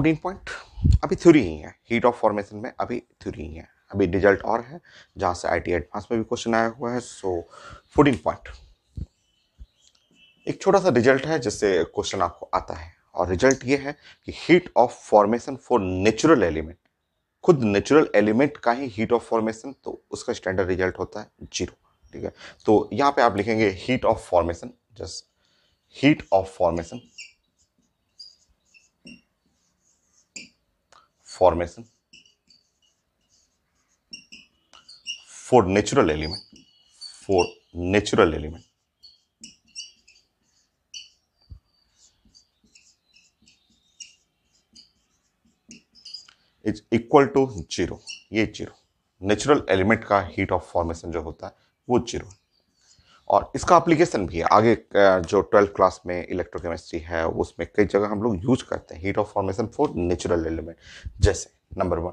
Fourteen point अभी theory ही है हीट ऑफ फॉर्मेशन में अभी थ्योरी ही है अभी रिजल्ट और है जहाँ से आई एडवांस में भी क्वेश्चन आया हुआ है सो फोर्टीन पॉइंट एक छोटा सा रिजल्ट है जिससे क्वेश्चन आपको आता है और रिजल्ट ये है कि heat of formation for natural element खुद नेचुरल एलिमेंट का ही हीट ऑफ फॉर्मेशन तो उसका स्टैंडर्ड रिजल्ट होता है जीरो ठीक है तो यहाँ पे आप लिखेंगे heat of formation just heat of formation formation for natural element for natural element is equal to zero ये जीरो नेचुरल एलिमेंट का हीट ऑफ फॉर्मेशन जो होता है वो जीरो है और इसका एप्लीकेशन भी है आगे जो ट्वेल्थ क्लास में इलेक्ट्रोकेमिस्ट्री है उसमें कई जगह हम लोग यूज करते हैं heat of formation for natural element जैसे नंबर वन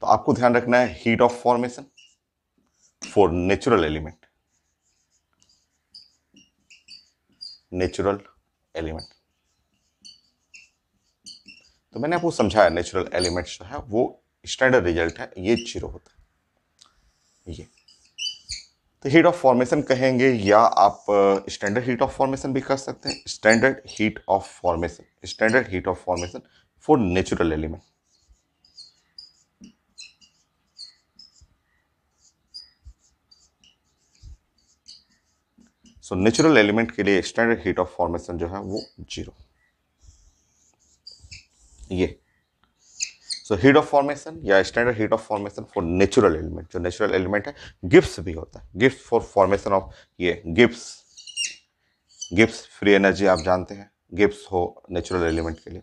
तो आपको ध्यान रखना है heat of formation for natural element natural element तो मैंने आपको समझाया नेचुरल एलिमेंट्स जो है वो स्टैंडर्ड रिजल्ट है ये जीरो होता है ये तो हीट ऑफ फॉर्मेशन कहेंगे या आप स्टैंडर्ड हीट ऑफ फॉर्मेशन भी कर सकते हैं standard heat of formation standard heat of formation for natural element so natural element के लिए स्टैंडर्ड हीट ऑफ फॉर्मेशन जो है वो जीरो ये सो हीट ऑफ फॉर्मेशन या standard heat of formation for natural element जो नेचुरल एलिमेंट है gift भी होता है गिफ्ट फॉर फॉर्मेशन ऑफ ये गिफ्ट गिफ्ट फ्री एनर्जी आप जानते हैं गिफ्ट हो नेचुरल एलिमेंट के लिए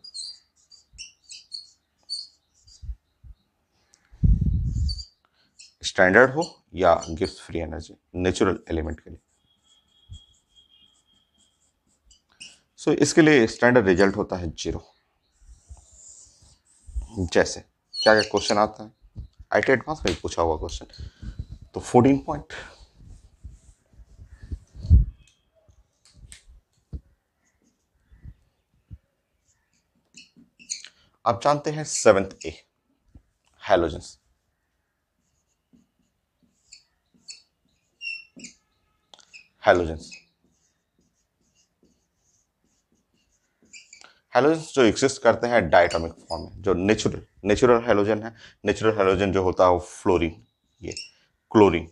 स्टैंडर्ड हो या गिफ्ट फ्री एनर्जी नेचुरल एलिमेंट के लिए सो so, इसके लिए स्टैंडर्ड रिजल्ट होता है जीरो जैसे क्या क्या क्वेश्चन आता है आई टी एडवांस में पूछा हुआ क्वेश्चन तो फोर्टीन पॉइंट आप जानते हैं seventh A halogens halogens halogen जो एग्जिस्ट करते हैं डायटोमिक फॉर्म में जो नेचुरल नेचुरल हेलोजन है नेचुरल हेलोजन जो होता है वो फ्लोरिन ये क्लोरिन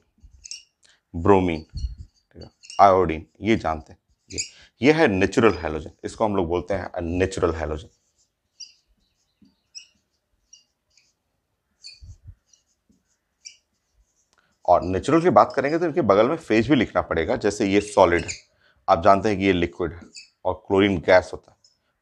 ब्रोमीन ठीक है आयोडीन ये जानते हैं ये ये है नेचुरल हेलोजन इसको हम लोग बोलते हैं नेचुरल हेलोजन और नेचुरल की बात करेंगे तो इनके बगल में फेज भी लिखना पड़ेगा जैसे ये सॉलिड है आप जानते हैं कि ये लिक्विड है और क्लोरीन गैस होता है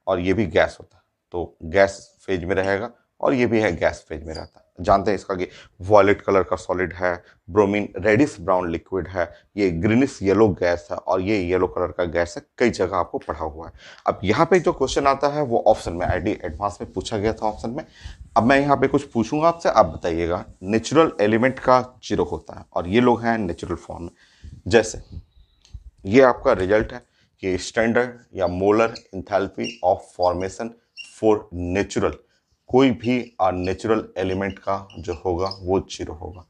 और ये भी गैस होता तो गैस फेज में रहेगा और ये भी है गैस फेज में रहता है जानते हैं इसका कि वॉयलेट कलर का सॉलिड है ब्रोमीन रेडिस ब्राउन लिक्विड है ये ग्रीनिश येलो गैस है और ये येलो कलर का गैस है कई जगह आपको पढ़ा हुआ है अब यहाँ पे जो क्वेश्चन आता है वो ऑप्शन में आईडी एडवांस में पूछा गया था ऑप्शन में अब मैं यहाँ पे कुछ पूछूंगा आपसे आप बताइएगा नेचुरल एलिमेंट का जीरो होता है और ये लोग हैं नेचुरल फॉर्म में जैसे ये आपका रिजल्ट है कि स्टैंडर्ड या molar enthalpy of formation for natural कोई भी नेचुरल एलिमेंट का जो होगा वो जीरो होगा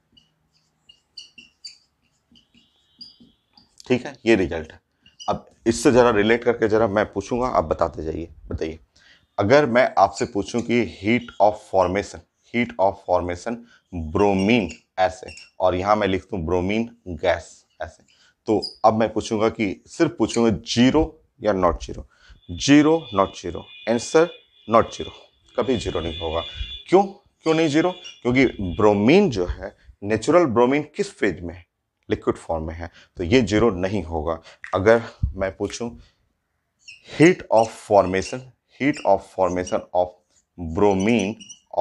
ठीक है ये रिजल्ट है अब इससे ज़रा रिलेट करके ज़रा मैं पूछूंगा आप बताते जाइए बताइए अगर मैं आपसे पूछूं कि heat of formation heat of formation bromine ऐसे और यहाँ मैं लिख दूँ ब्रोमीन गैस ऐसे तो अब मैं पूछूंगा कि सिर्फ पूछूंगा जीरो या not zero zero not zero answer not zero कभी जीरो नहीं होगा क्यों क्यों नहीं जीरो क्योंकि ब्रोमीन जो है नेचुरल ब्रोमीन किस फेज में है लिक्विड फॉर्म में है तो ये जीरो नहीं होगा अगर मैं पूछूं heat of formation heat of formation of bromine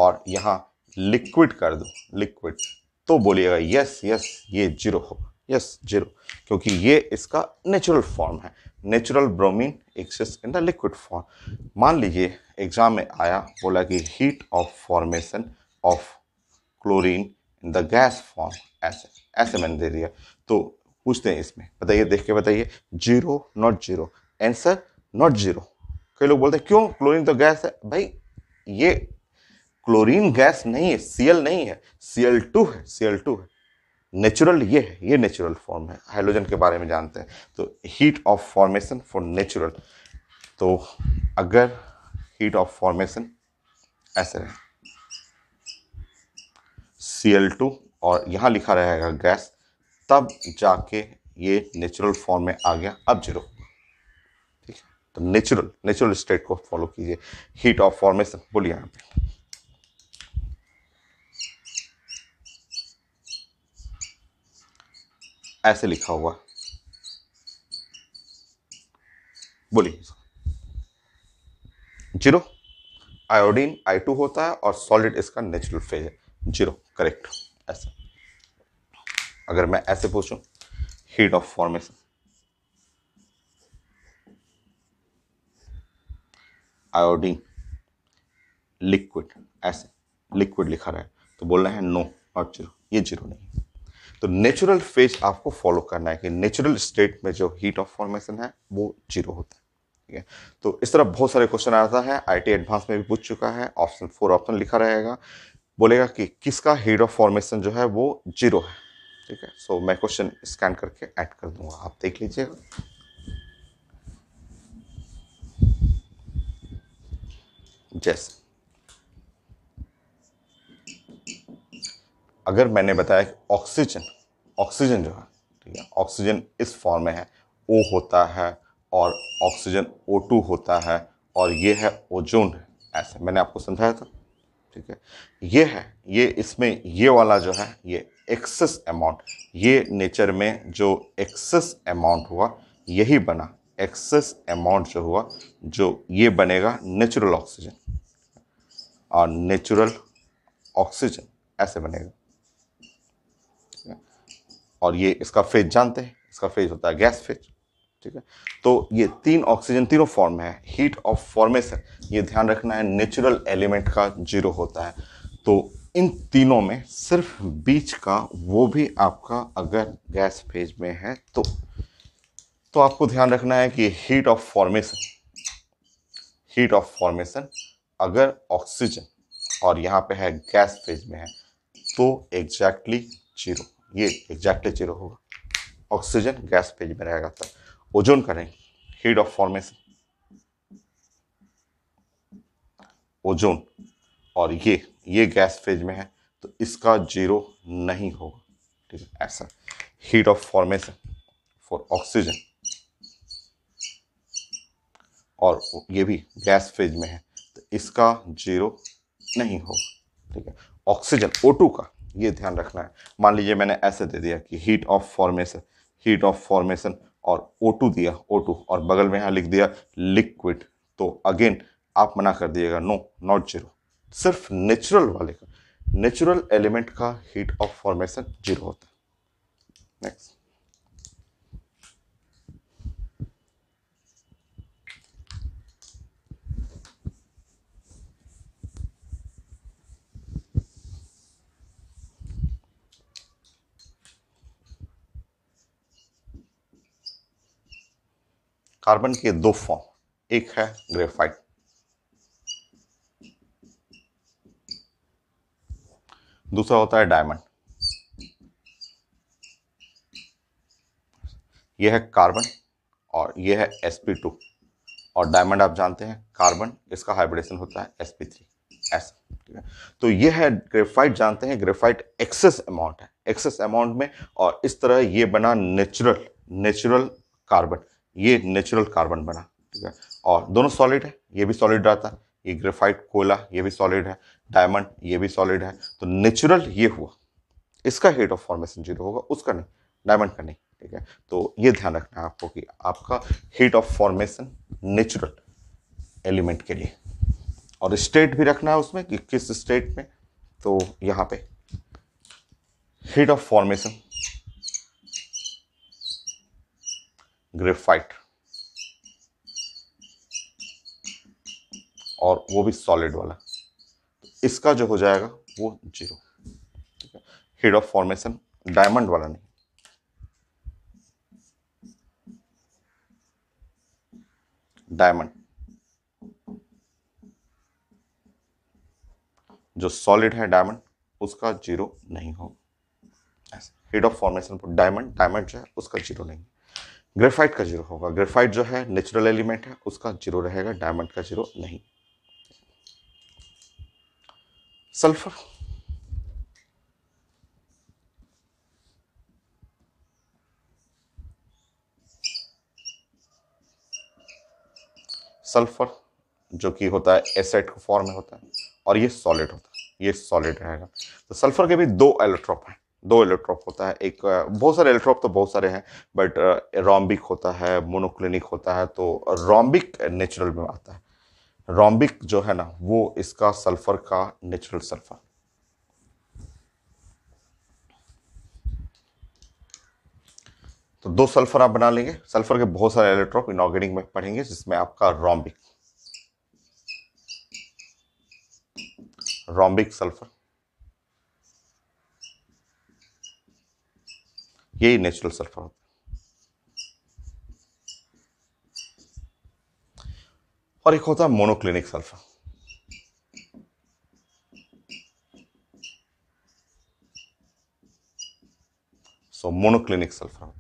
और यहाँ लिक्विड कर दूँ लिक्विड तो बोलिएगा यस यस ये जीरो होगा यस जीरो क्योंकि ये इसका नेचुरल फॉर्म है natural bromine excess in the liquid form मान लीजिए एग्जाम में आया बोला कि heat of formation of chlorine in the gas form ऐसे ऐसे मैंने दे दिया तो पूछते हैं इसमें बताइए देख के बताइए zero not zero answer not zero कई लोग बोलते हैं क्यों क्लोरीन तो गैस है भाई ये क्लोरीन गैस नहीं है सीएल नहीं है सीएल टू है सीएल टू है नेचुरल ये है ये नेचुरल फॉर्म है हाइड्रोजन के बारे में जानते हैं तो heat of formation for natural तो अगर हीट ऑफ फॉर्मेशन ऐसे रहे सी एल टू और यहाँ लिखा रहेगा गैस तब जाके ये नेचुरल फॉर्म में आ गया अब जीरो ठीक है तो नेचुरल नेचुरल स्टेट को फॉलो कीजिए हीट ऑफ फॉर्मेशन बोलिए यहाँ पर ऐसे लिखा हुआ बोलिए जीरो आयोडीन आई टू होता है और सॉलिड इसका नेचुरल फेज है जीरो करेक्ट ऐसा अगर मैं ऐसे पूछूं heat of formation iodine liquid ऐसे लिक्विड लिखा रहा है तो रहे हैं नो और जीरो ये जीरो नहीं तो नेचुरल फेज आपको फॉलो करना है कि नेचुरल स्टेट में जो हीट ऑफ फॉर्मेशन है वो जीरो होता है ठीक है तो इस तरह बहुत सारे क्वेश्चन आता है आईटी एडवांस में भी पूछ चुका है ऑप्शन फोर ऑप्शन लिखा रहेगा बोलेगा कि किसका हीट ऑफ फॉर्मेशन जो है वो जीरो है ठीक है सो मैं क्वेश्चन स्कैन करके ऐड कर दूंगा आप देख लीजिएगा जैसे अगर मैंने बताया कि ऑक्सीजन ऑक्सीजन जो है ठीक है ऑक्सीजन इस फॉर्म में है ओ होता है और ऑक्सीजन ओ टू होता है और ये है ओजोन ऐसे मैंने आपको समझाया था ठीक है ये है ये इसमें ये वाला जो है ये एक्सेस अमाउंट ये नेचर में जो एक्सेस अमाउंट हुआ यही बना एक्सेस अमाउंट जो हुआ जो ये बनेगा नेचुरल ऑक्सीजन और नेचुरल ऑक्सीजन ऐसे बनेगा और ये इसका फेज जानते हैं इसका फेज होता है गैस फेज ठीक है तो ये तीन ऑक्सीजन तीनों फॉर्म है हीट ऑफ फॉर्मेशन ये ध्यान रखना है नेचुरल एलिमेंट का जीरो होता है तो इन तीनों में सिर्फ बीच का वो भी आपका अगर गैस फेज में है तो तो आपको ध्यान रखना है कि heat of formation heat of formation अगर ऑक्सीजन और यहाँ पे है गैस फेज में है तो एग्जैक्टली exactly जीरो ये एग्जैक्टली जीरो होगा ऑक्सीजन गैस फेज में रहेगा था ओजोन करें हीट ऑफ फॉर्मेशन ओजोन और ये ये गैस फेज में है तो इसका जीरो नहीं होगा ठीक है ऐसा heat of formation for oxygen और ये भी गैस फेज में है तो इसका जीरो नहीं होगा ठीक है ऑक्सीजन ओ का ये ध्यान रखना है मान लीजिए मैंने ऐसे दे दिया कि heat of formation heat of formation और O2 दिया O2 और बगल में यहाँ लिख दिया लिक्विड तो अगेन आप मना कर दिएगा नो नॉट जीरो सिर्फ नेचुरल वाले का नेचुरल एलिमेंट का हीट ऑफ फॉर्मेशन जीरो होता है नेक्स्ट कार्बन के दो फॉर्म एक है ग्रेफाइट दूसरा होता है डायमंड यह है कार्बन और यह है sp2 और डायमंड आप जानते हैं कार्बन इसका हाइब्रिडेशन होता है sp3 ऐसा ठीक है तो यह है ग्रेफाइट जानते हैं ग्रेफाइट एक्सेस अमाउंट है एक्सेस अमाउंट में और इस तरह यह बना नेचुरल नेचुरल कार्बन ये नेचुरल कार्बन बना ठीक है और दोनों सॉलिड है ये भी सॉलिड रहता है ये ग्रेफाइट कोयला ये भी सॉलिड है डायमंड ये भी सॉलिड है तो नेचुरल ये हुआ इसका हेट ऑफ फॉर्मेशन जीरो होगा उसका नहीं डायमंड का नहीं ठीक है तो ये ध्यान रखना है आपको कि आपका heat of formation natural element के लिए और स्टेट भी रखना है उसमें कि किस स्टेट में तो यहाँ पे हीट ऑफ फॉर्मेशन ग्रेफाइट और वो भी सॉलिड वाला तो इसका जो हो जाएगा वो zero heat of formation diamond वाला नहीं डायमंड जो सॉलिड है डायमंड उसका जीरो नहीं होगा हेड ऑफ फॉर्मेशन पर डायमंड डायमंड जो है उसका जीरो नहीं ग्रेफाइट का जीरो होगा ग्रेफाइट जो है नेचुरल एलिमेंट है उसका जीरो रहेगा डायमंड का जीरो नहीं सल्फर सल्फर जो कि होता है एसेट फॉर्म में होता है और ये सॉलिड होता है ये सॉलिड रहेगा तो सल्फर के भी दो एलेक्ट्रोप हैं दो इलेक्ट्रॉप होता है एक बहुत सारे इलेक्ट्रॉप तो बहुत सारे हैं बट रॉम्बिक होता है मोनोक्लिनिक होता है तो रॉम्बिक नेचुरल में आता है रॉम्बिक जो है ना वो इसका सल्फर का नेचुरल सल्फर तो दो सल्फर आप बना लेंगे सल्फर के बहुत सारे इलेक्ट्रॉप इनऑर्गेनिक में पढ़ेंगे जिसमें आपका रॉम्बिक रॉम्बिक सल्फर यही नेचुरल सल्फर होता है और एक होता है monoclinic sulphur so monoclinic sulphur होता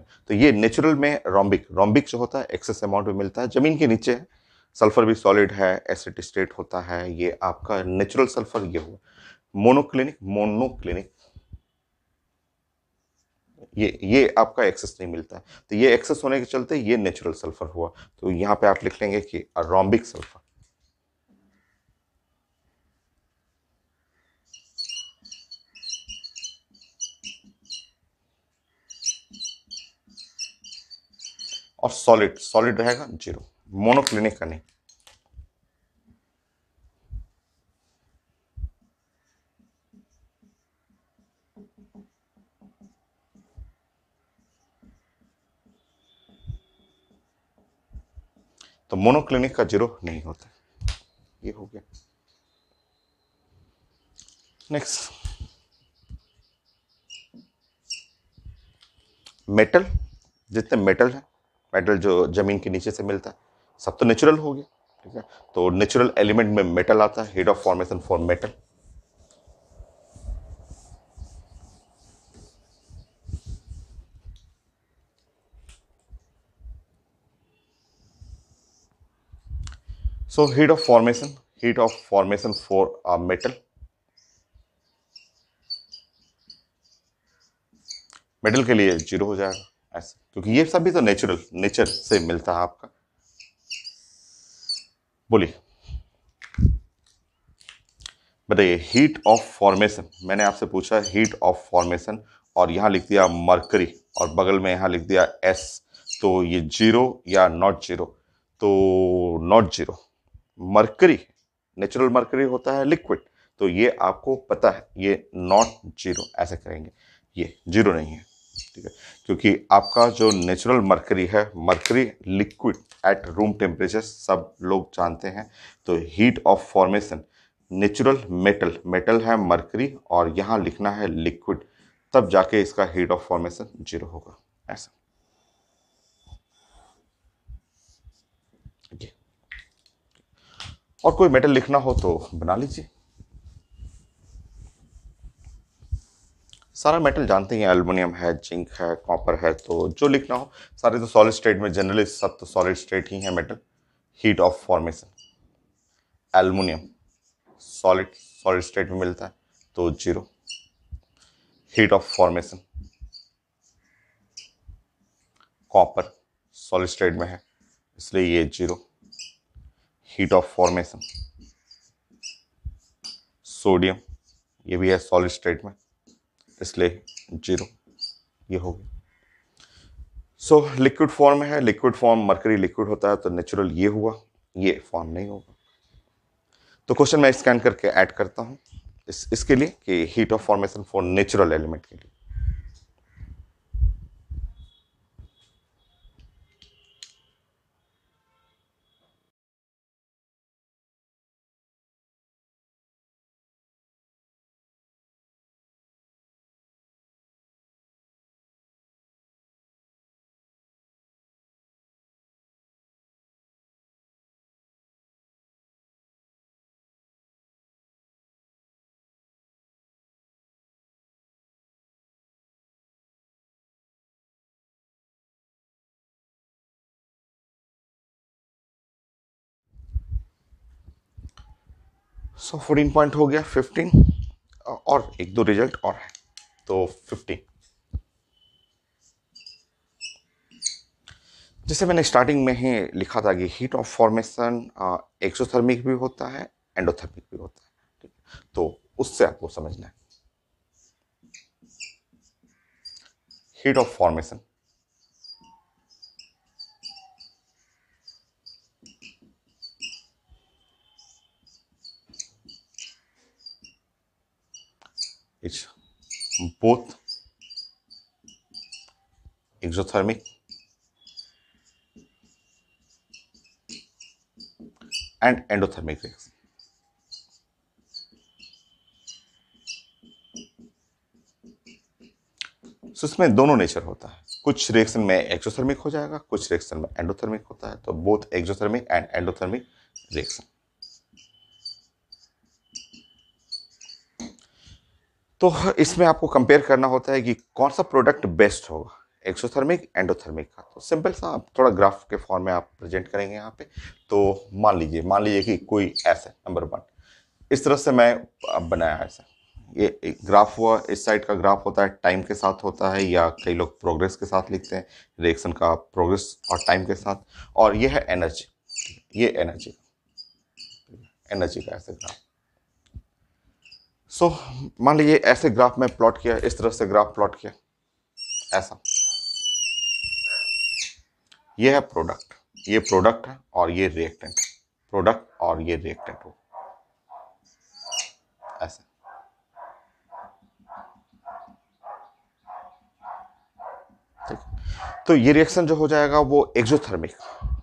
है तो ये नेचुरल में रॉम्बिक रॉम्बिक जो होता है एक्सेस अमाउंट में मिलता है जमीन के नीचे है सल्फर भी सॉलिड है एसिड स्टेट होता है ये आपका नेचुरल सल्फर ये हुआ मोनोक्लिनिक मोनोक्लिनिक ये ये आपका एक्सेस नहीं मिलता है तो ये एक्सेस होने के चलते ये नेचुरल सल्फर हुआ तो यहाँ पे आप लिख लेंगे कि अरोम्बिक सल्फर और सॉलिड सॉलिड रहेगा जीरो मोनोक्लिनिक का नहीं मोनोक्लिनिक का जीरो नहीं होता ये हो गया नेक्स्ट मेटल जितने मेटल हैं मेटल जो जमीन के नीचे से मिलता है सब तो नेचुरल हो गया ठीक है तो नेचुरल एलिमेंट में मेटल आता है heat of formation for metal so heat of formation heat of formation for a metal metal के लिए जीरो हो जाएगा ऐसे क्योंकि ये सभी तो नेचुरल नेचर से मिलता है आपका बोलिए बताइए हीट ऑफ फॉर्मेशन मैंने आपसे पूछा हीट ऑफ फॉर्मेशन और यहां लिख दिया मरकरी और बगल में यहां लिख दिया एस तो ये जीरो या नॉट जीरो तो not zero mercury natural mercury होता है लिक्विड तो ये आपको पता है ये नॉट जीरो ऐसे करेंगे ये जीरो नहीं है ठीक है क्योंकि आपका जो नेचुरल मरकरी है mercury liquid at room temperature सब लोग जानते हैं तो heat of formation natural metal metal है मरकरी और यहाँ लिखना है लिक्विड तब जाके इसका हीट ऑफ फॉर्मेशन जीरो होगा ऐसा और कोई मेटल लिखना हो तो बना लीजिए सारा मेटल जानते हैं एल्युमिनियम है जिंक है कॉपर है तो जो लिखना हो सारे तो सॉलिड स्टेट में जनरली सब तो सॉलिड स्टेट ही है metal heat of formation aluminium solid solid state में मिलता है तो zero heat of formation copper solid state में है इसलिए ये zero heat of formation sodium ये भी है सॉलिड स्टेट में इसलिए जीरो ये हो गया सो लिक्विड फॉर्म है लिक्विड फॉर्म मरकरी लिक्विड होता है तो नेचुरल ये हुआ ये फॉर्म नहीं होगा तो क्वेश्चन मैं स्कैन करके ऐड करता हूँ इस, इसके लिए कि heat of formation for natural element के लिए सो फोर्टीन पॉइंट हो गया फिफ्टीन और एक दो रिजल्ट और है तो फिफ्टीन जैसे मैंने स्टार्टिंग में ही लिखा था कि हीट ऑफ फॉर्मेशन एक्सोथर्मिक भी होता है एंडोथर्मिक भी होता है ठीक है तो उससे आपको समझना है heat of formation is both exothermic and endothermic reaction. so, इसमें दोनों नेचर होता है कुछ रिएक्शन में एक्सोथर्मिक हो जाएगा कुछ रिएक्शन में एंडोथर्मिक होता है तो both exothermic and endothermic reaction तो इसमें आपको कंपेयर करना होता है कि कौन सा प्रोडक्ट बेस्ट होगा एक्सोथर्मिक एंडोथर्मिक का तो सिंपल सा आप थोड़ा ग्राफ के फॉर्म में आप प्रेजेंट करेंगे यहाँ पे तो मान लीजिए मान लीजिए कि कोई ऐसा नंबर वन इस तरह से मैं अब बनाया ऐसा ये ग्राफ हुआ इस साइड का ग्राफ होता है टाइम के साथ होता है या कई लोग प्रोग्रेस के साथ लिखते हैं रिएक्शन का प्रोग्रेस और टाइम के साथ और यह है एनर्जी ये एनर्जी एनर्जी का ऐसा ग्राफ सो so, मान लीजिए ऐसे ग्राफ में प्लॉट किया इस तरह से ग्राफ प्लॉट किया ऐसा ये है प्रोडक्ट ये प्रोडक्ट है और ये रिएक्टेंट प्रोडक्ट और ये रिएक्टेंट हो ऐसा ठीक तो ये रिएक्शन जो हो जाएगा वो एक्जोथर्मिक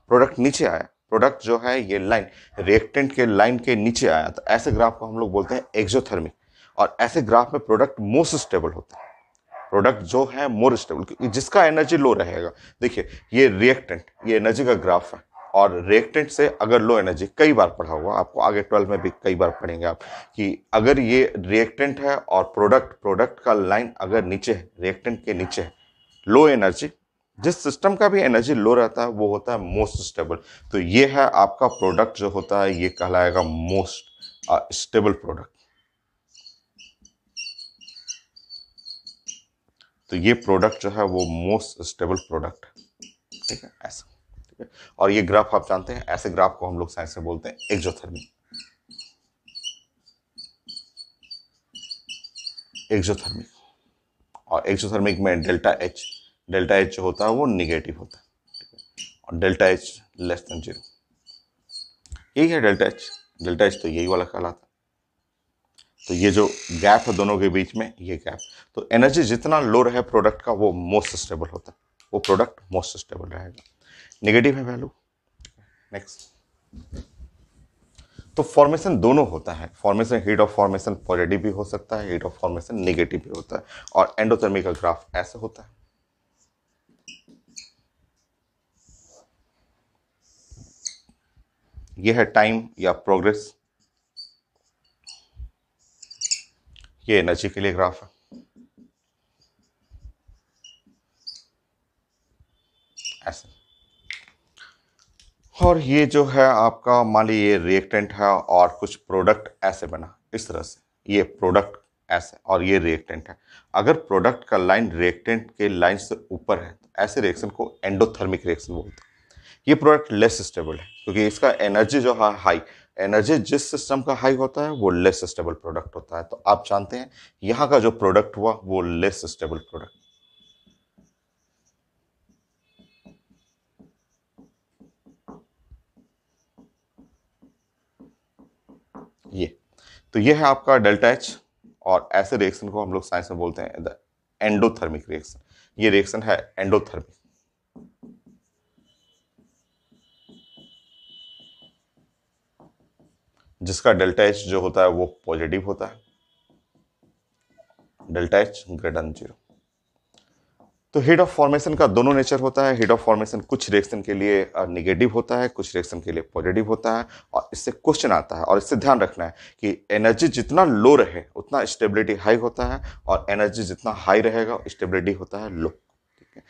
प्रोडक्ट नीचे आया प्रोडक्ट जो है ये लाइन रिएक्टेंट के लाइन के नीचे आया तो ऐसे ग्राफ को हम लोग बोलते हैं एक्जोथर्मिक और ऐसे ग्राफ में प्रोडक्ट मोस्ट स्टेबल होता है प्रोडक्ट जो है मोर स्टेबल क्योंकि जिसका एनर्जी लो रहेगा देखिए ये रिएक्टेंट ये एनर्जी का ग्राफ है और रिएक्टेंट से अगर लो एनर्जी कई बार पढ़ा हुआ आपको आगे ट्वेल्व में भी कई बार पढ़ेंगे आप कि अगर ये रिएक्टेंट है और प्रोडक्ट प्रोडक्ट का लाइन अगर नीचे है रिएक्टेंट के नीचे है लो एनर्जी जिस सिस्टम का भी एनर्जी लो रहता है वो होता है मोस्ट स्टेबल तो ये है आपका प्रोडक्ट जो होता है ये कहलाएगा मोस्ट स्टेबल प्रोडक्ट तो ये प्रोडक्ट जो है वो मोस्ट स्टेबल प्रोडक्ट ठीक है ऐसा ठीक है और ये ग्राफ आप जानते हैं ऐसे ग्राफ को हम लोग साइंस में बोलते हैं एक्जोथर्मी एक्जोथर्मिक और एक्जोथर्मिक में डेल्टा एच डेल्टा एच जो होता है वो निगेटिव होता है और delta H less than zero यही है डेल्टा एच डेल्टा एच तो यही वाला कहलाता तो ये जो गैप है दोनों के बीच में ये गैप तो एनर्जी जितना लो रहे प्रोडक्ट का वो मोस्ट स्टेबल होता है वो प्रोडक्ट मोस्ट स्टेबल रहेगा निगेटिव है वैल्यू नेक्स्ट तो फॉर्मेशन दोनों होता है formation heat of formation positive भी हो सकता है हीट ऑफ फॉर्मेशन निगेटिव भी होता है और एंडोथर्मी का ग्राफ ऐसे होता है यह है टाइम या प्रोग्रेस ये एनर्जी के लिए ग्राफ है ऐसे और ये जो है आपका मान ली ये रिएक्टेंट है और कुछ प्रोडक्ट ऐसे बना इस तरह से ये प्रोडक्ट ऐसे और ये रिएक्टेंट है अगर प्रोडक्ट का लाइन रिएक्टेंट के लाइन से ऊपर है तो ऐसे रिएक्शन को एंडोथर्मिक रिएक्शन बोलते हैं ये प्रोडक्ट लेस स्टेबल है क्योंकि इसका एनर्जी जो है हाई एनर्जी जिस सिस्टम का हाई होता है वो लेस स्टेबल प्रोडक्ट होता है तो आप जानते हैं यहां का जो प्रोडक्ट हुआ वो लेस स्टेबल प्रोडक्ट ये तो ये है आपका डेल्टा एच और ऐसे रिएक्शन को हम लोग साइंस में बोलते हैं द एंडोथर्मिक रिएक्शन ये रिएक्शन है एंडोथर्मिक जिसका डेल्टा एच जो होता है वो पॉजिटिव होता है delta H greater than zero तो हीट ऑफ फॉर्मेशन का दोनों नेचर होता है हीट ऑफ फॉर्मेशन कुछ रिएक्शन के लिए निगेटिव होता है कुछ रिएक्शन के लिए पॉजिटिव होता है और इससे क्वेश्चन आता है और इससे ध्यान रखना है कि एनर्जी जितना लो रहे उतना स्टेबिलिटी हाई होता है और एनर्जी जितना हाई रहेगा स्टेबिलिटी होता है लो ठीक है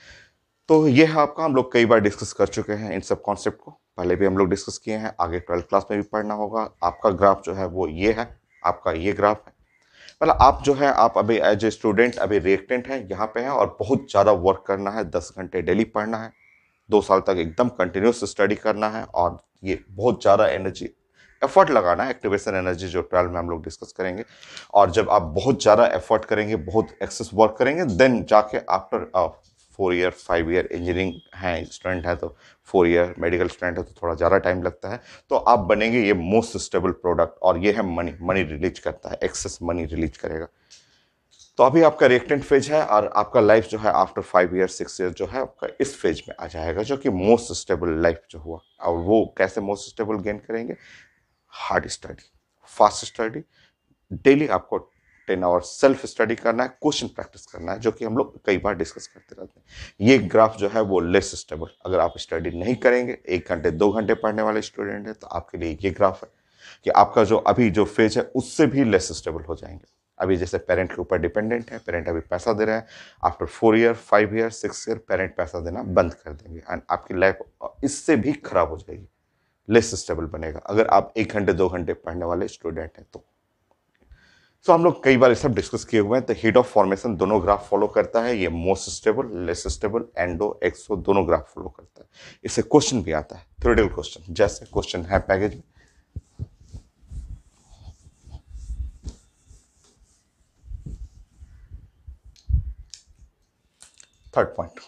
तो ये है आपका हम लोग कई बार डिस्कस कर चुके हैं इन सब कॉन्सेप्ट को पहले भी हम लोग डिस्कस किए हैं आगे ट्वेल्थ क्लास में भी पढ़ना होगा आपका ग्राफ जो है वो ये है आपका ये ग्राफ है मतलब आप जो है आप अभी एज ए स्टूडेंट अभी रिएक्टेंट हैं यहाँ पे हैं और बहुत ज़्यादा वर्क करना है दस घंटे डेली पढ़ना है दो साल तक एकदम कंटिन्यूस स्टडी करना है और ये बहुत ज़्यादा एनर्जी एफर्ट लगाना है एक्टिवेशन एनर्जी जो ट्वेल्थ में हम लोग डिस्कस करेंगे और जब आप बहुत ज़्यादा एफर्ट करेंगे बहुत एक्सेस वर्क करेंगे देन जाके after four year five year engineering हैं स्टूडेंट हैं तो फोर ईयर मेडिकल स्टूडेंट है तो थोड़ा ज़्यादा टाइम लगता है तो आप बनेंगे ये मोस्ट स्टेबल प्रोडक्ट और ये है मनी मनी रिलीज करता है एक्सेस मनी रिलीज करेगा तो अभी आपका रिएक्टेंट फेज है और आपका लाइफ जो है after five year six year जो है आपका इस फेज में आ जाएगा जो कि मोस्ट स्टेबल लाइफ जो हुआ और वो कैसे मोस्ट स्टेबल गेन करेंगे hard study fast study daily आपको टेन आवर सेल्फ स्टडी करना है क्वेश्चन प्रैक्टिस करना है जो कि हम लोग कई बार डिस्कस करते रहते हैं ये ग्राफ जो है वो लेस स्टेबल अगर आप स्टडी नहीं करेंगे एक घंटे दो घंटे पढ़ने वाले स्टूडेंट हैं तो आपके लिए ये ग्राफ है कि आपका जो अभी जो फेज है उससे भी लेस स्टेबल हो जाएंगे अभी जैसे पेरेंट के ऊपर डिपेंडेंट है पेरेंट अभी पैसा दे रहे हैं after four year five year six year parent पैसा देना बंद कर देंगे एंड आपकी लाइफ इससे भी खराब हो जाएगी लेस स्टेबल बनेगा अगर आप एक घंटे दो घंटे पढ़ने वाले स्टूडेंट हैं तो सो हम लोग कई बार ये सब डिस्कस किए हुए हैं तो हीट ऑफ फॉर्मेशन दोनों ग्राफ फॉलो करता है ये most stable less stable endo exo दोनों ग्राफ फॉलो करता है इससे क्वेश्चन भी आता है थ्योरेटिकल क्वेश्चन जैसे क्वेश्चन है पैकेज में थर्ड पॉइंट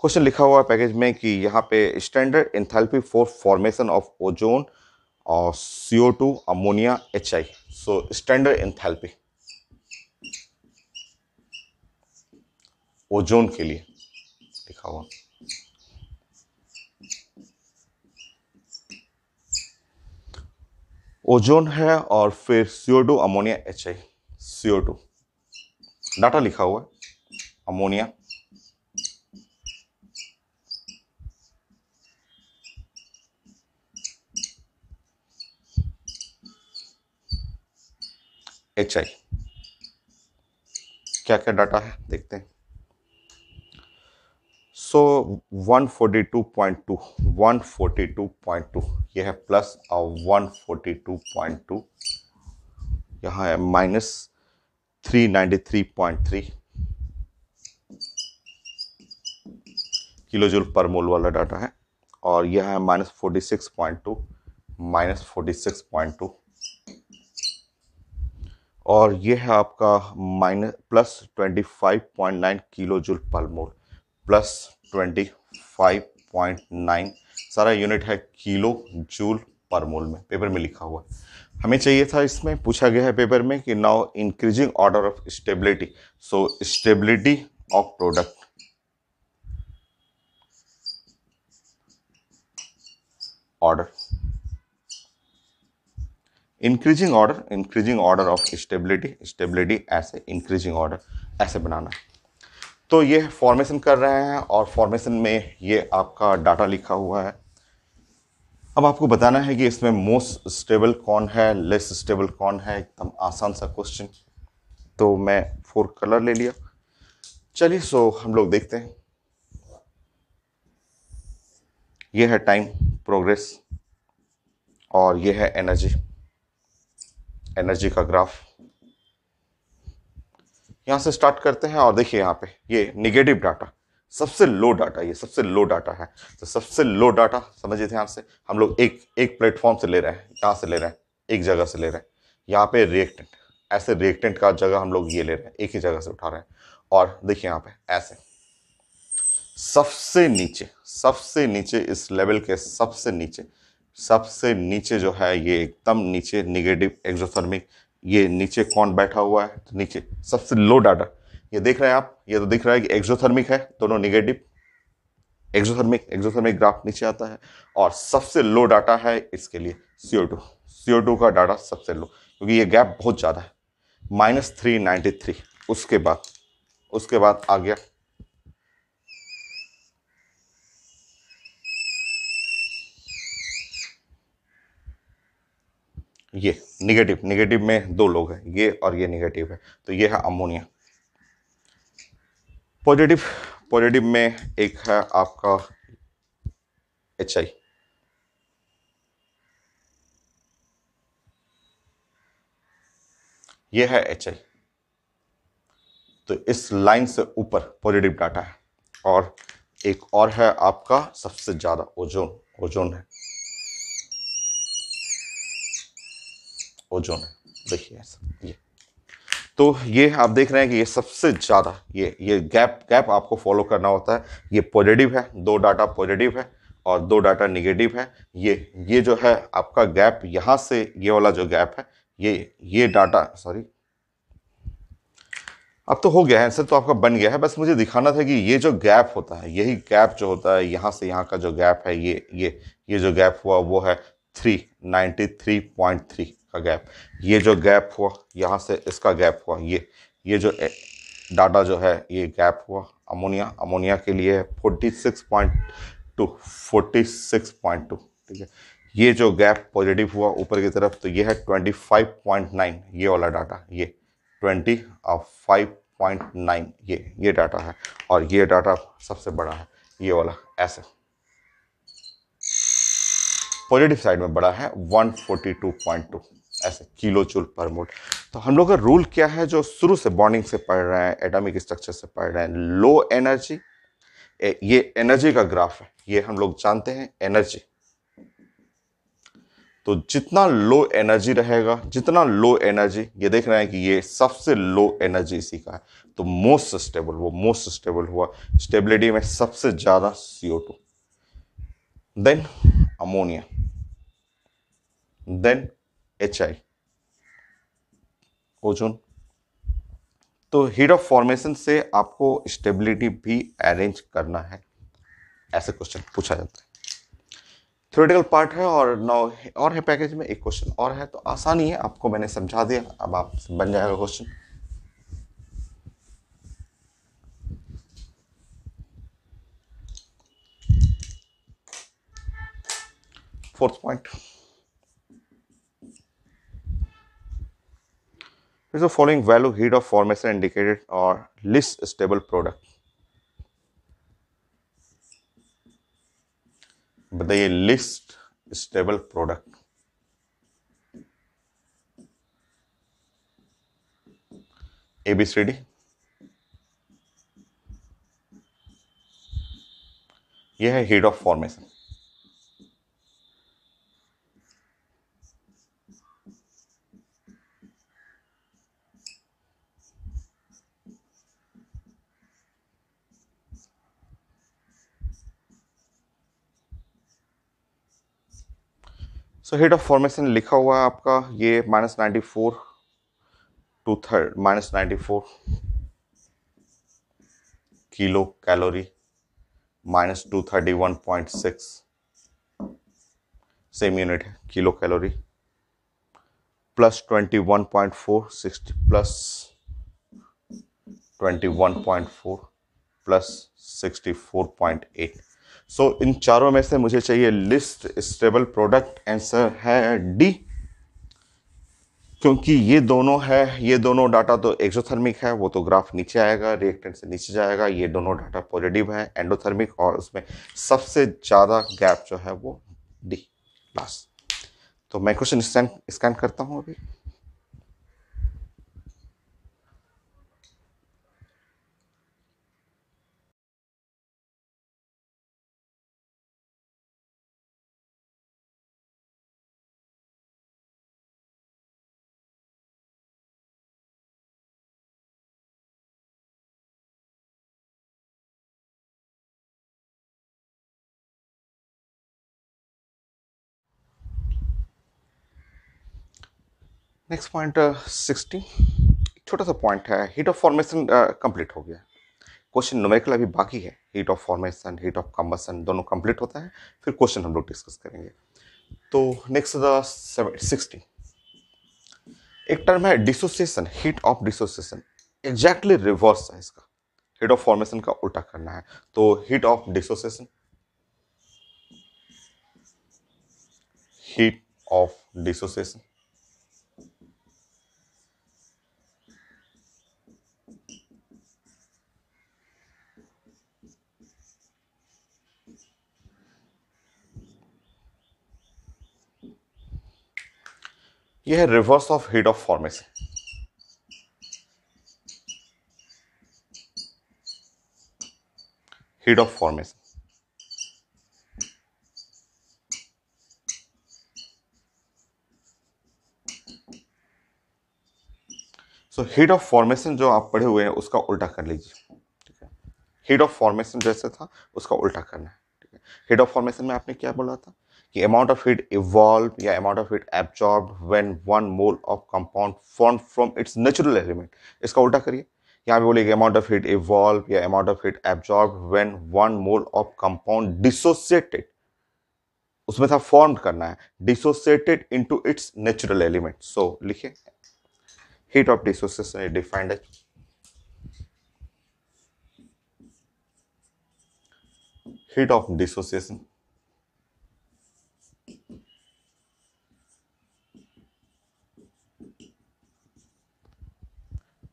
क्वेश्चन लिखा हुआ है पैकेज में कि यहाँ पे standard enthalpy for formation of ozone और CO two ammonia H I so standard enthalpy ozone के लिए लिखा हुआ ओजोन है और फिर CO two ammonia H I CO two data लिखा हुआ है अमोनिया एच आई क्या क्या डाटा है देखते हैं so one forty two point two one forty two point two यह है प्लस और one forty two point two यहाँ है minus three ninety three point three kilojoule per mole वाला डाटा है और यह है minus forty six point two minus forty six point two और ये है आपका minus plus twenty five point nine kilo joule per mole plus twenty five point nine सारा यूनिट है किलो जूल पर मोल में पेपर में लिखा हुआ है हमें चाहिए था इसमें पूछा गया है पेपर में कि now increasing order of stability so stability of product order increasing order increasing order of stability stability ऐसे इंक्रीजिंग ऑर्डर ऐसे बनाना तो ये फॉर्मेशन कर रहे हैं और फॉर्मेशन में ये आपका डाटा लिखा हुआ है अब आपको बताना है कि इसमें मोस्ट स्टेबल कौन है लेस स्टेबल कौन है एकदम आसान सा क्वेश्चन तो मैं फोर कलर ले लिया चलिए सो हम लोग देखते हैं ये है टाइम प्रोग्रेस और ये है एनर्जी एनर्जी का ग्राफ यहां से स्टार्ट करते हैं और देखिए यहाँ पे ये निगेटिव डाटा सबसे लो डाटा ये सबसे लो डाटा है तो सबसे लो डाटा समझिए ध्यान से हम लोग एक एक प्लेटफॉर्म से ले रहे हैं यहां से ले रहे हैं एक जगह से ले रहे हैं यहाँ पे रिएक्टेंट ऐसे रिएक्टेंट का जगह हम लोग ये ले रहे हैं एक ही जगह से उठा रहे हैं और देखिए यहाँ पे ऐसे सबसे नीचे सबसे नीचे इस लेवल के सबसे नीचे सबसे नीचे जो है ये एकदम नीचे निगेटिव एक्जोथर्मिक ये नीचे कौन बैठा हुआ है तो नीचे सबसे लो डाटा ये देख रहे हैं आप ये तो दिख रहा है कि एक्जोथर्मिक है दोनों निगेटिव एक्जोथर्मिक एक्जोथर्मिक ग्राफ नीचे आता है और सबसे लो डाटा है इसके लिए सीओ टू सीओ टू का डाटा सबसे लो क्योंकि ये गैप बहुत ज़्यादा है माइनस थ्री नाइन्टी थ्री उसके बाद उसके बाद आ गया ये निगेटिव निगेटिव में दो लोग हैं ये और ये निगेटिव है तो ये है अमोनिया पॉजिटिव पॉजिटिव में एक है आपका एच आई ये है एच आई तो इस लाइन से ऊपर पॉजिटिव डाटा है और एक और है आपका सबसे ज़्यादा ओजोन ओजोन है ओजोन है देखिए ऐसा ये तो ये आप देख रहे हैं कि ये सबसे ज़्यादा ये ये गैप गैप आपको फॉलो करना होता है ये पॉजिटिव है दो डाटा पॉजिटिव है और दो डाटा निगेटिव है ये ये जो है आपका गैप यहाँ से ये वाला जो गैप है ये ये डाटा सॉरी अब तो हो गया है आंसर तो आपका बन गया है बस मुझे दिखाना था कि ये जो गैप होता है यही गैप जो होता है यहाँ से यहाँ का जो गैप है ये ये ये जो गैप हुआ वो है three ninety three point three का गैप ये जो गैप हुआ यहाँ से इसका गैप हुआ ये ये जो डाटा जो है ये गैप हुआ अमोनिया अमोनिया के लिए forty six point two forty six point two ठीक है ये जो गैप पॉजिटिव हुआ ऊपर की तरफ तो ये है ट्वेंटी फाइव पॉइंट नाइन ये वाला डाटा ये ट्वेंटी और फाइव पॉइंट नाइन ये ये डाटा है और ये डाटा सबसे बड़ा है ये वाला ऐसे पॉजिटिव साइड में बड़ा है one forty two point two as a kilo joule per मोल तो हम लोग का रूल क्या है जो शुरू से बॉन्डिंग से पढ़ रहे हैं एटॉमिक स्ट्रक्चर से पढ़ रहे हैं लो एनर्जी ये एनर्जी का ग्राफ है ये हम लोग जानते हैं एनर्जी तो जितना लो एनर्जी रहेगा जितना लो एनर्जी ये देख रहे हैं कि ये सबसे लो एनर्जी इसी का है तो मोस्ट स्टेबल वो मोस्ट स्टेबल हुआ स्टेबिलिटी में सबसे ज़्यादा CO two then ammonia then H I ozone तो हीट ऑफ फॉर्मेशन से आपको स्टेबिलिटी भी अरेंज करना है ऐसे क्वेश्चन पूछा जाता है थ्योरेटिकल पार्ट है और नौ और है पैकेज में एक क्वेश्चन और है तो आसानी है आपको मैंने समझा दिया अब आप बन जाएगा question fourth point is the following value heat of formation indicated or least stable product but बताइए लिस्ट स्टेबल प्रोडक्ट एबीसीडी यह है heat of formation so heat of formation लिखा हुआ है आपका ये minus ninety four two third minus ninety four kilo calorie minus two thirty one point six same unit है kilo calorie plus twenty one point four sixty plus twenty one point four plus sixty four point eight so so, इन चारों में से मुझे चाहिए least stable product answer है D क्योंकि ये दोनों है ये दोनों डाटा तो एक्सोथर्मिक है वो तो ग्राफ नीचे आएगा रिएक्टेंट से नीचे जाएगा ये दोनों डाटा पॉजिटिव है एंडोथर्मिक और उसमें सबसे ज़्यादा गैप जो है वो डी लास्ट तो मैं क्वेश्चन स्कैन करता हूँ अभी नेक्स्ट पॉइंट सिक्सटी छोटा सा पॉइंट है हीट ऑफ फॉर्मेशन कंप्लीट हो गया क्वेश्चन नोमेकल अभी बाकी है heat of formation heat of combustion दोनों कंप्लीट होता है फिर क्वेश्चन हम लोग डिस्कस करेंगे तो नेक्स्ट सिक्सटी एक टर्म है dissociation heat of dissociation exactly reverse है इसका हीट ऑफ फॉर्मेशन का उल्टा करना है तो heat of dissociation heat of dissociation ये है reverse of heat of formation heat of formation so heat of formation जो आप पढ़े हुए हैं उसका उल्टा कर लीजिए ठीक है हेड ऑफ फॉर्मेशन जैसे था उसका उल्टा करना है ठीक है हेड ऑफ फॉर्मेशन में आपने क्या बोला था कि अमाउंट ऑफ हीट इवॉल्व या amount of heat absorb when one mole of compound form from its natural element इसका उल्टा करिए यहाँ पे बोलेंगे अमाउंट ऑफ हीट इवॉल्व या amount of heat absorb when one mole of compound dissociated उसमें था फॉर्म करना है dissociated into its natural element so लिखिए heat of dissociation defined as heat of dissociation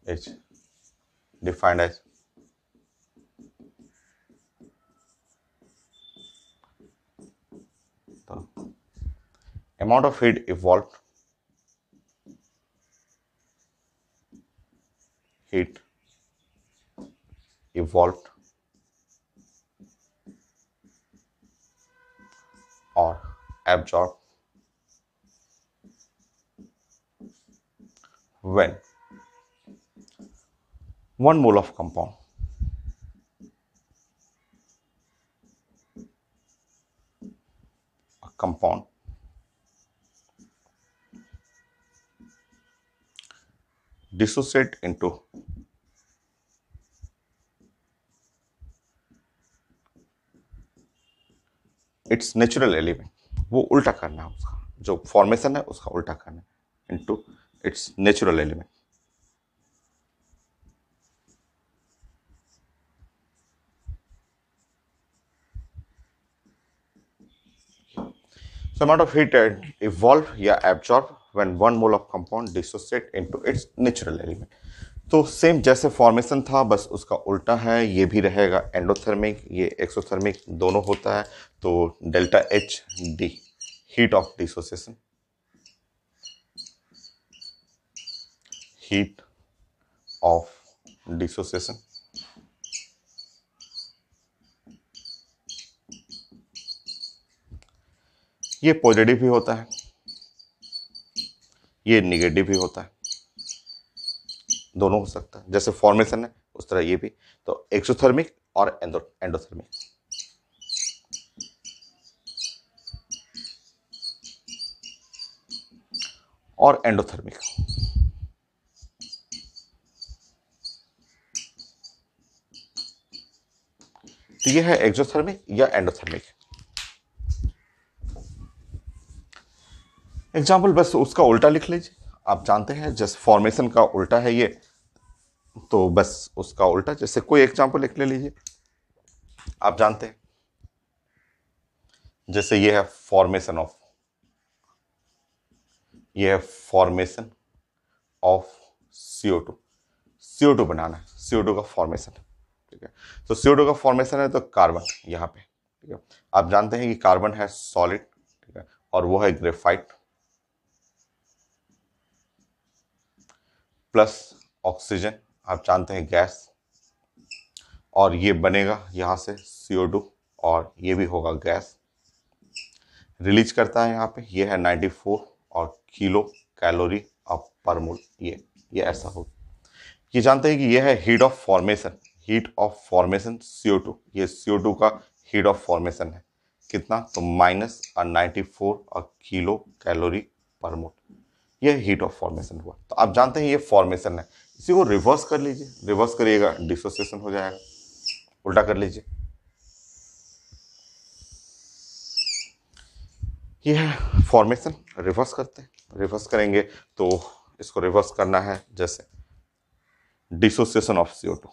is defined as the amount of heat evolved heat evolved or absorbed when one mole of compound. A compound. dissociate into its natural element वो उल्टा करना है उसका जो formation है उसका उल्टा करना है into its natural element So amount of heat evolved या absorbed when one mole of compound dissociate into its natural element. तो सेम जैसे फॉर्मेशन था बस उसका उल्टा है ये भी रहेगा एंडोथर्मिक ये एक्सोथर्मिक दोनों होता है तो delta H D heat of dissociation heat of dissociation ये पॉजिटिव भी होता है ये निगेटिव भी होता है दोनों हो सकता है जैसे फॉर्मेशन है उस तरह ये भी तो एक्सोथर्मिक और एंडोथर्मिक और एंडोथर्मिक तो यह है एक्सोथर्मिक या एंडोथर्मिक एग्जाम्पल बस उसका उल्टा लिख लीजिए आप जानते हैं जैसे फॉर्मेशन का उल्टा है ये तो बस उसका उल्टा जैसे कोई एग्जाम्पल लिख ले लीजिए आप जानते हैं जैसे ये है फॉर्मेशन ऑफ ये है formation of CO two CO two बनाना है सीओ टू का फॉर्मेशन ठीक है तो सीओ टू का फॉर्मेशन है तो कार्बन यहाँ पे ठीक है आप जानते हैं कि कार्बन है सॉलिड ठीक है और वो है ग्रेफाइट प्लस ऑक्सीजन आप जानते हैं गैस और ये बनेगा यहाँ से सी और ये भी होगा गैस रिलीज करता है यहाँ पे ये है 94 और किलो कैलोरी ऑफ पर मोल ये ये ऐसा हो ये जानते हैं कि यह है heat of formation heat of formation CO2 ये CO2 का हीट ऑफ फॉर्मेशन है कितना तो माइनस और फोर और किलो कैलोरी पर मोल ये हीट ऑफ फॉर्मेशन हुआ तो आप जानते हैं ये फॉर्मेशन है इसी को रिवर्स कर लीजिए रिवर्स करिएगा डिसोसिएशन हो जाएगा उल्टा कर लीजिए यह फॉर्मेशन रिवर्स करते हैं रिवर्स करेंगे तो इसको रिवर्स करना है जैसे dissociation of CO two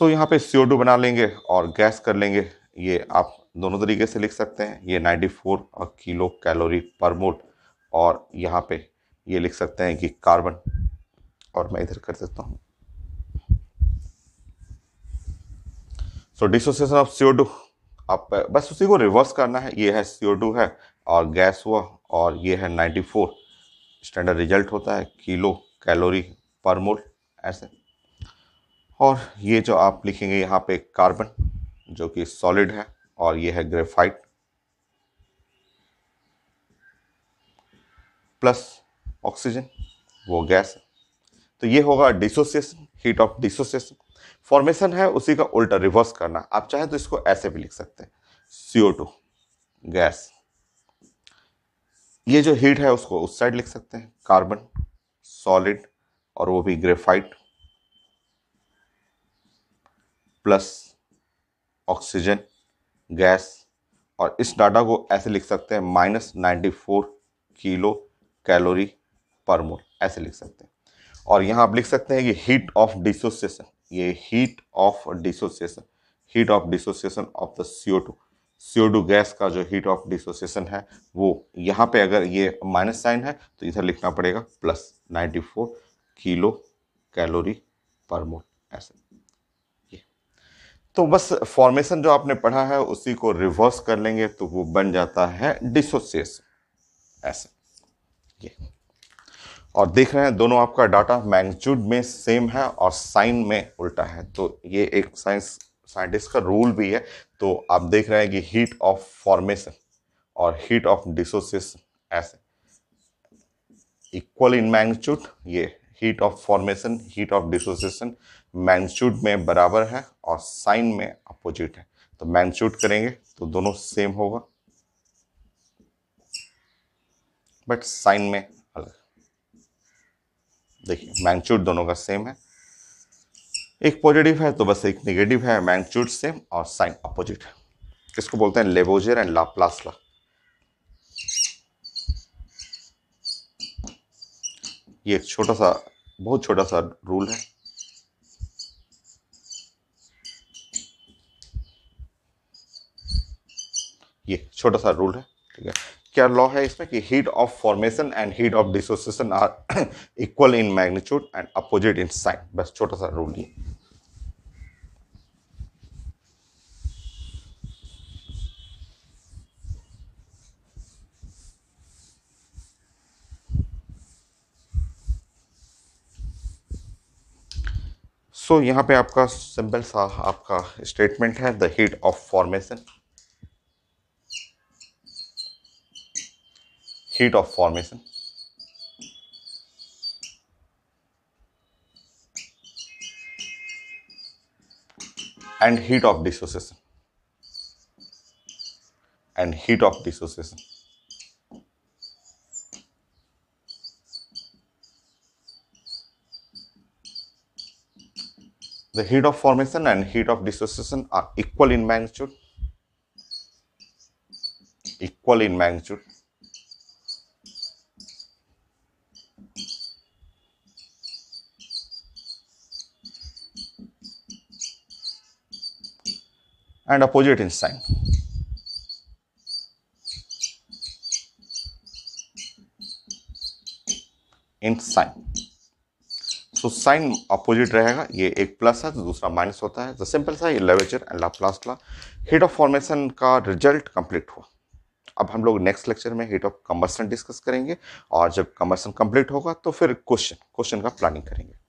so यहाँ पे सी बना लेंगे और गैस कर लेंगे ये आप दोनों तरीके से लिख सकते हैं ये 94 किलो कैलोरी पर मोल और यहाँ पे ये लिख सकते हैं कि कार्बन और मैं इधर कर देता हूँ सो डिसोसिएशन ऑफ सी आप बस उसी को रिवर्स करना है ये है सी है और गैस हुआ और ये है 94 स्टैंडर्ड रिजल्ट होता है किलो कैलोरी पर मोल ऐसे और ये जो आप लिखेंगे यहाँ पे कार्बन जो कि सॉलिड है और ये है ग्रेफाइट प्लस ऑक्सीजन वो गैस है तो ये होगा dissociation heat of dissociation formation है उसी का उल्टा रिवर्स करना आप चाहे तो इसको ऐसे भी लिख सकते हैं सीओ टू गैस ये जो हीट है उसको उस साइड लिख सकते हैं कार्बन सॉलिड और वो भी ग्रेफाइट प्लस ऑक्सीजन गैस और इस डाटा को ऐसे लिख सकते हैं minus ninety four kilo calorie per mole ऐसे लिख सकते हैं और यहाँ आप लिख सकते हैं कि हीट ऑफ डिसोसिएशन ये heat of dissociation heat of dissociation of the C O two C O two gas का जो हीट ऑफ डिसोसिएशन है वो यहाँ पे अगर ये माइनस साइन है तो इधर लिखना पड़ेगा plus ninety four kilo calorie per mole ऐसे तो बस फॉर्मेशन जो आपने पढ़ा है उसी को रिवर्स कर लेंगे तो वो बन जाता है डिसोसिएशन ऐसे ये और देख रहे हैं दोनों आपका डाटा मैग्नीट्यूड में सेम है और साइन में उल्टा है तो ये एक साइंस साइंटिस्ट का रूल भी है तो आप देख रहे हैं कि हीट ऑफ फॉर्मेशन और हीट ऑफ डिसोसिएशन ऐसे इक्वल इन मैग्नीट्यूड ये heat of formation heat of dissociation magnitude में बराबर है और साइन में अपोजिट है तो मैग्नीट्यूड करेंगे तो दोनों सेम होगा बट साइन में अलग देखिए मैग्नीट्यूड दोनों का सेम है एक पॉजिटिव है तो बस एक नेगेटिव है मैग्नीट्यूड सेम और साइन अपोजिट है इसको बोलते हैं लेबोजर एंड लाप्लास लॉ ये एक छोटा सा बहुत छोटा सा रूल है ये छोटा सा रूल है ठीक है क्या लॉ है इसमें कि heat of formation and heat of dissociation are equal in magnitude and opposite in sign बस छोटा सा रूल ये सो so, यहाँ पे आपका सिंपल सा आपका स्टेटमेंट है the heat of formation heat of formation and heat of dissociation and heat of dissociation the heat of formation and heat of dissociation are equal in magnitude equal in magnitude and opposite in sign. In sign. So तो sign opposite रहेगा ये एक plus है तो दूसरा minus होता है तो सिंपल सा ये Lavoisier and Laplace law heat of formation का रिजल्ट कंप्लीट हुआ अब हम लोग नेक्स्ट लेक्चर में हीट ऑफ कंबर्सन डिस्कस करेंगे और जब कंबर्सन कंप्लीट होगा तो फिर क्वेश्चन क्वेश्चन का प्लानिंग करेंगे